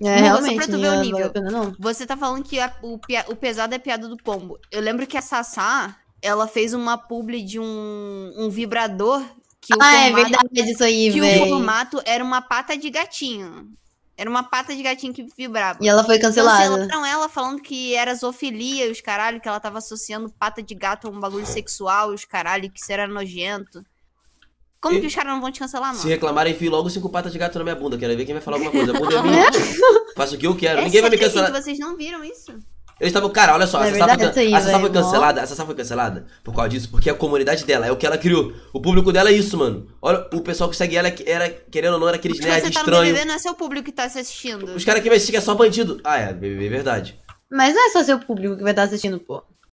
É, não, só pra tu ver o nível. Pena, Você tá falando que a, o, o pesado é piada do pombo. Eu lembro que a Sassá, ela fez uma publi de um, um vibrador que ah, o é formato, é verdade isso aí, Que véi. o formato era uma pata de gatinho. Era uma pata de gatinho que vibrava. E ela foi cancelada. Cancelaram ela falando que era zoofilia e os caralho, que ela tava associando pata de gato a um bagulho sexual e os caralho, que isso era nojento. Como e... que os caras não vão te cancelar, mano? Se reclamarem, enfio logo cinco patas de gato na minha bunda. Quero ver quem vai falar alguma coisa. A bunda é minha. Faço o que eu quero. É Ninguém vai me cancelar. Gente, vocês não viram isso? Eles estavam, cara, olha só, é a Sassá foi, é foi cancelada, a Sassá foi cancelada por causa disso, porque a comunidade dela é o que ela criou. O público dela é isso, mano. Olha, o pessoal que segue ela era, querendo ou não, era aqueles nerds tá estranhos. Você tá BBB, não é seu público que tá assistindo. Os caras que assistir que é só bandido. Ah, é, BBB, é verdade. Mas não é só seu público que vai estar assistindo, pô.